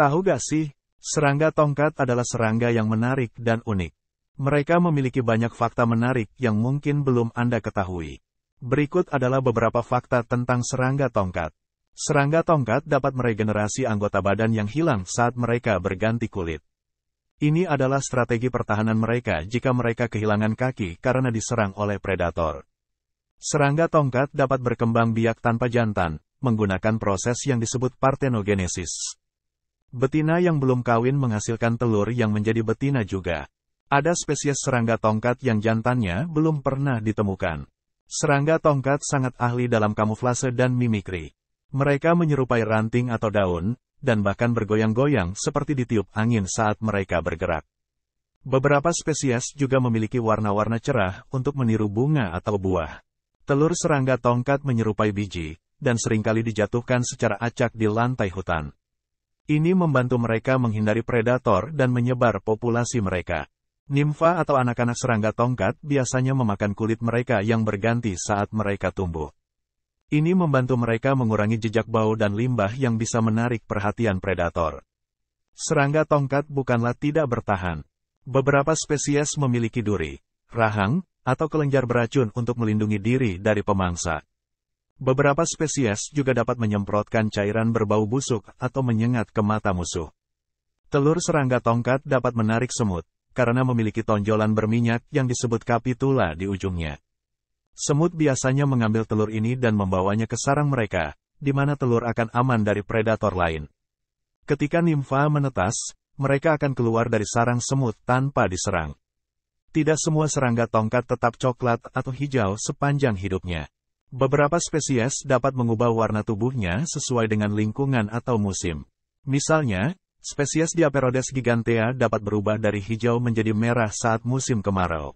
Tahu gak sih, serangga tongkat adalah serangga yang menarik dan unik. Mereka memiliki banyak fakta menarik yang mungkin belum Anda ketahui. Berikut adalah beberapa fakta tentang serangga tongkat. Serangga tongkat dapat meregenerasi anggota badan yang hilang saat mereka berganti kulit. Ini adalah strategi pertahanan mereka jika mereka kehilangan kaki karena diserang oleh predator. Serangga tongkat dapat berkembang biak tanpa jantan, menggunakan proses yang disebut partenogenesis. Betina yang belum kawin menghasilkan telur yang menjadi betina juga. Ada spesies serangga tongkat yang jantannya belum pernah ditemukan. Serangga tongkat sangat ahli dalam kamuflase dan mimikri. Mereka menyerupai ranting atau daun, dan bahkan bergoyang-goyang seperti ditiup angin saat mereka bergerak. Beberapa spesies juga memiliki warna-warna cerah untuk meniru bunga atau buah. Telur serangga tongkat menyerupai biji, dan seringkali dijatuhkan secara acak di lantai hutan. Ini membantu mereka menghindari predator dan menyebar populasi mereka. Nimfa atau anak-anak serangga tongkat biasanya memakan kulit mereka yang berganti saat mereka tumbuh. Ini membantu mereka mengurangi jejak bau dan limbah yang bisa menarik perhatian predator. Serangga tongkat bukanlah tidak bertahan. Beberapa spesies memiliki duri, rahang, atau kelenjar beracun untuk melindungi diri dari pemangsa. Beberapa spesies juga dapat menyemprotkan cairan berbau busuk atau menyengat ke mata musuh. Telur serangga tongkat dapat menarik semut, karena memiliki tonjolan berminyak yang disebut kapitula di ujungnya. Semut biasanya mengambil telur ini dan membawanya ke sarang mereka, di mana telur akan aman dari predator lain. Ketika nimfa menetas, mereka akan keluar dari sarang semut tanpa diserang. Tidak semua serangga tongkat tetap coklat atau hijau sepanjang hidupnya. Beberapa spesies dapat mengubah warna tubuhnya sesuai dengan lingkungan atau musim. Misalnya, spesies Diaperodes gigantea dapat berubah dari hijau menjadi merah saat musim kemarau.